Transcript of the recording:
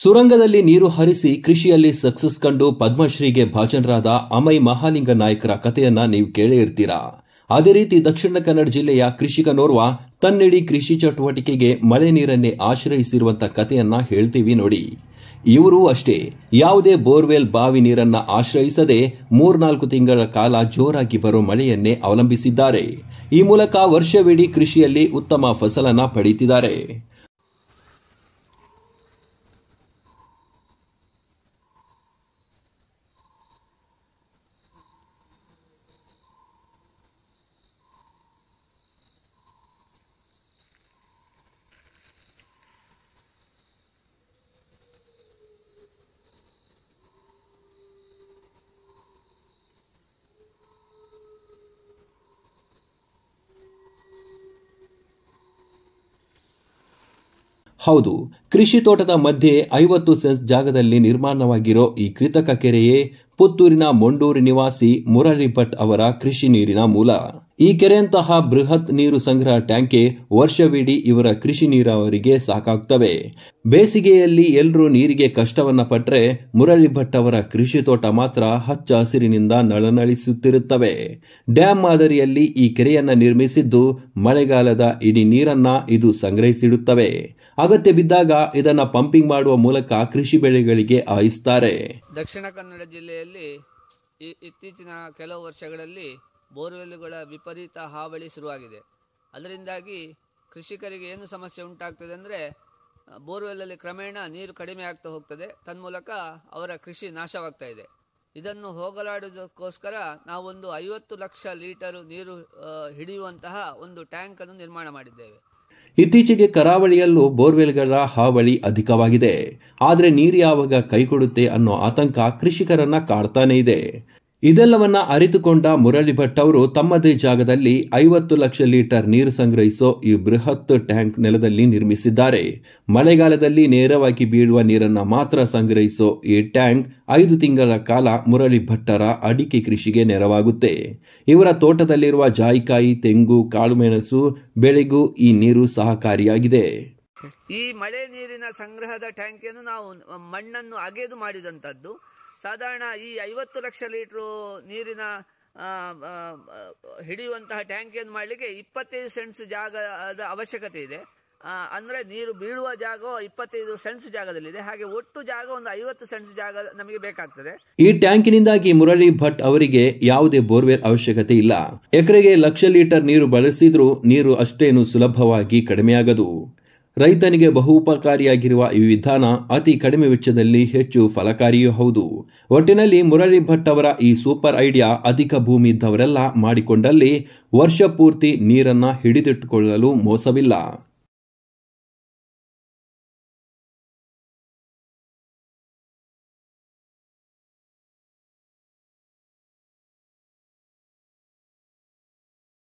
ಸುರಂಗದಲ್ಲಿ ನೀರು ಹರಿಸಿ ಕೃಷಿಯಲ್ಲಿ ಸಕ್ಸಸ್ ಕಂಡು ಪದ್ಮಶ್ರೀಗೆ ಭಾಜನರಾದ ಅಮೈ ಮಹಾಲಿಂಗ ನಾಯಕರ ಕಥೆಯನ್ನ ನೀವು ಕೇಳೇ ಇರ್ತೀರಾ ಅದೇ ರೀತಿ ದಕ್ಷಿಣ ಕನ್ನಡ ಜಿಲ್ಲೆಯ ಕೃಷಿಕನೋರ್ವ ತನ್ನಿಡಿ ಕೃಷಿ ಚಟುವಟಿಕೆಗೆ ಮಳೆ ನೀರನ್ನೇ ಆಶ್ರಯಿಸಿರುವಂತ ಕಥೆಯನ್ನ ಹೇಳ್ತೀವಿ ನೋಡಿ ಇವರು ಅಷ್ಟೇ ಯಾವುದೇ ಬೋರ್ವೆಲ್ ಬಾವಿ ನೀರನ್ನ ಆಶ್ರಯಿಸದೆ ಮೂರ್ನಾಲ್ಕು ತಿಂಗಳ ಕಾಲ ಜೋರಾಗಿ ಬರೋ ಮಳೆಯನ್ನೇ ಅವಲಂಬಿಸಿದ್ದಾರೆ ಈ ಮೂಲಕ ವರ್ಷವಿಡೀ ಕೃಷಿಯಲ್ಲಿ ಉತ್ತಮ ಫಸಲನ್ನ ಪಡೆಯುತ್ತಿದ್ದಾರೆ ಹೌದು ಕೃಷಿ ತೋಟದ ಮಧ್ಯೆ ಐವತ್ತು ಸೆನ್ಸ್ ಜಾಗದಲ್ಲಿ ನಿರ್ಮಾಣವಾಗಿರೋ ಈ ಕೃತಕ ಕೆರೆಯೇ ಪುತ್ತೂರಿನ ಮೊಂಡೂರಿ ನಿವಾಸಿ ಮುರಳಿ ಭಟ್ ಅವರ ಕೃಷಿ ನೀರಿನ ಮೂಲ ಈ ಕೆರೆಯಂತಹ ಬೃಹತ್ ನೀರು ಸಂಗ್ರಹ ಟ್ಯಾಂಕೆ ವರ್ಷವಿಡೀ ಇವರ ಕೃಷಿ ನೀರಾವರಿಗೆ ಸಾಕಾಗ್ತವೆ ಬೇಸಿಗೆಯಲ್ಲಿ ಎಲ್ಲರೂ ನೀರಿಗೆ ಕಷ್ಟವನ್ನ ಪಟ್ಟರೆ ಮುರಳಿ ಭಟ್ ಅವರ ಕೃಷಿ ತೋಟ ಮಾತ್ರ ಹಚ್ಚ ಹಸಿರಿನಿಂದ ನಳನಳಿಸುತ್ತಿರುತ್ತವೆ ಡ್ಯಾಂ ಮಾದರಿಯಲ್ಲಿ ಈ ಕೆರೆಯನ್ನ ನಿರ್ಮಿಸಿದ್ದು ಮಳೆಗಾಲದ ಇಡೀ ನೀರನ್ನ ಇದು ಸಂಗ್ರಹಿಸಿಡುತ್ತವೆ ಅಗತ್ಯ ಬಿದ್ದಾಗ ಇದನ್ನ ಪಂಪಿಂಗ್ ಮಾಡುವ ಮೂಲಕ ಕೃಷಿ ಬೆಳೆಗಳಿಗೆ ಆಯಿಸುತ್ತಾರೆ ದಕ್ಷಿಣ ಕನ್ನಡ ಜಿಲ್ಲೆಯ ಜಿಲ್ಲೆಯಲ್ಲಿ ಇತ್ತೀಚಿನ ಕೆಲವು ವರ್ಷಗಳಲ್ಲಿ ಬೋರ್ವೆಲ್ಗಳ ವಿಪರೀತ ಹಾವಳಿ ಶುರುವಾಗಿದೆ ಅದರಿಂದಾಗಿ ಕೃಷಿಕರಿಗೆ ಏನು ಸಮಸ್ಯೆ ಉಂಟಾಗ್ತದೆ ಅಂದರೆ ಬೋರ್ವೆಲ್ಲಲ್ಲಿ ಕ್ರಮೇಣ ನೀರು ಕಡಿಮೆ ಆಗ್ತಾ ಹೋಗ್ತದೆ ತನ್ಮೂಲಕ ಅವರ ಕೃಷಿ ನಾಶವಾಗ್ತಾ ಇದೆ ಇದನ್ನು ಹೋಗಲಾಡುವುದಕ್ಕೋಸ್ಕರ ನಾವೊಂದು ಐವತ್ತು ಲಕ್ಷ ಲೀಟರ್ ನೀರು ಹಿಡಿಯುವಂತಹ ಒಂದು ಟ್ಯಾಂಕನ್ನು ನಿರ್ಮಾಣ ಮಾಡಿದ್ದೇವೆ ಇತ್ತೀಚೆಗೆ ಕರಾವಳಿಯಲ್ಲೂ ಬೋರ್ವೆಲ್ಗಳ ಹಾವಳಿ ಅಧಿಕವಾಗಿದೆ ಆದರೆ ನೀರು ಯಾವಾಗ ಕೈಕೊಡುತ್ತೆ ಅನ್ನೋ ಆತಂಕ ಕೃಷಿಕರನ್ನ ಕಾಡ್ತಾನೇ ಇದೆ ಇದೆಲ್ಲವನ್ನ ಅರಿತುಕೊಂಡ ಮುರಳಿ ಭಟ್ ಅವರು ತಮ್ಮದೇ ಜಾಗದಲ್ಲಿ ಐವತ್ತು ಲಕ್ಷ ಲೀಟರ್ ನೀರು ಸಂಗ್ರಹಿಸೋ ಈ ಬೃಹತ್ ಟ್ಯಾಂಕ್ ನೆಲದಲ್ಲಿ ನಿರ್ಮಿಸಿದ್ದಾರೆ ಮಳೆಗಾಲದಲ್ಲಿ ನೇರವಾಗಿ ಬೀಳುವ ನೀರನ್ನು ಮಾತ್ರ ಸಂಗ್ರಹಿಸೋ ಈ ಟ್ಯಾಂಕ್ ಐದು ತಿಂಗಳ ಕಾಲ ಮುರಳಿ ಭಟ್ಟರ ಅಡಿಕೆ ಕೃಷಿಗೆ ನೆರವಾಗುತ್ತೆ ಇವರ ತೋಟದಲ್ಲಿರುವ ಜಾಯಿಕಾಯಿ ತೆಂಗು ಕಾಳುಮೆಣಸು ಬೆಳೆಗೂ ಈ ನೀರು ಸಹಕಾರಿಯಾಗಿದೆ ಈ ಮಳೆ ನೀರಿನ ಸಂಗ್ರಹದ ಟ್ಯಾಂಕನ್ನು ನಾವು ಮಣ್ಣನ್ನು ಅಗೆದು ಮಾಡಿದಂತದ್ದು ಸಾಧಾರಣ ಈ ಐವತ್ತು ಲಕ್ಷ ಲೀಟ್ರು ನೀರಿನ ಹಿಡಿಯುವಂತಹ ಟ್ಯಾಂಕಿಯನ್ನು ಮಾಡಲಿಕ್ಕೆ ಇಪ್ಪತ್ತೈದು ಸೆಂಟ್ಸ್ ಜಾಗದ ಅವಶ್ಯಕತೆ ಇದೆ ಅಂದರೆ ನೀರು ಬೀಳುವ ಜಾಗ ಇಪ್ಪತ್ತೈದು ಸೆಂಟ್ಸ್ ಜಾಗದಲ್ಲಿದೆ ಹಾಗೆ ಒಟ್ಟು ಜಾಗ ಒಂದು ಐವತ್ತು ಸೆಂಟ್ಸ್ ಜಾಗ ನಮಗೆ ಬೇಕಾಗ್ತದೆ ಈ ಟ್ಯಾಂಕಿನಿಂದಾಗಿ ಮುರಳಿ ಭಟ್ ಅವರಿಗೆ ಯಾವುದೇ ಬೋರ್ವೆಲ್ ಅವಶ್ಯಕತೆ ಇಲ್ಲ ಎಕರೆಗೆ ಲಕ್ಷ ಲೀಟರ್ ನೀರು ಬಳಸಿದ್ರೂ ನೀರು ಅಷ್ಟೇನು ಸುಲಭವಾಗಿ ಕಡಿಮೆಯಾಗದು ರೈತನಿಗೆ ಉಪಕಾರಿಯಾಗಿರುವ ಈ ವಿಧಾನ ಅತಿ ಕಡಿಮೆ ವೆಚ್ಚದಲ್ಲಿ ಹೆಚ್ಚು ಫಲಕಾರಿಯೂ ಹೌದು ಒಟ್ಟಿನಲ್ಲಿ ಮುರಳಿ ಭಟ್ ಅವರ ಈ ಸೂಪರ್ ಐಡಿಯಾ ಅಧಿಕ ಭೂಮಿ ಇದ್ದವರೆಲ್ಲ ಮಾಡಿಕೊಂಡಲ್ಲಿ ವರ್ಷ ಪೂರ್ತಿ ನೀರನ್ನು ಹಿಡಿದಿಟ್ಟುಕೊಳ್ಳಲು ಮೋಸವಿಲ್ಲ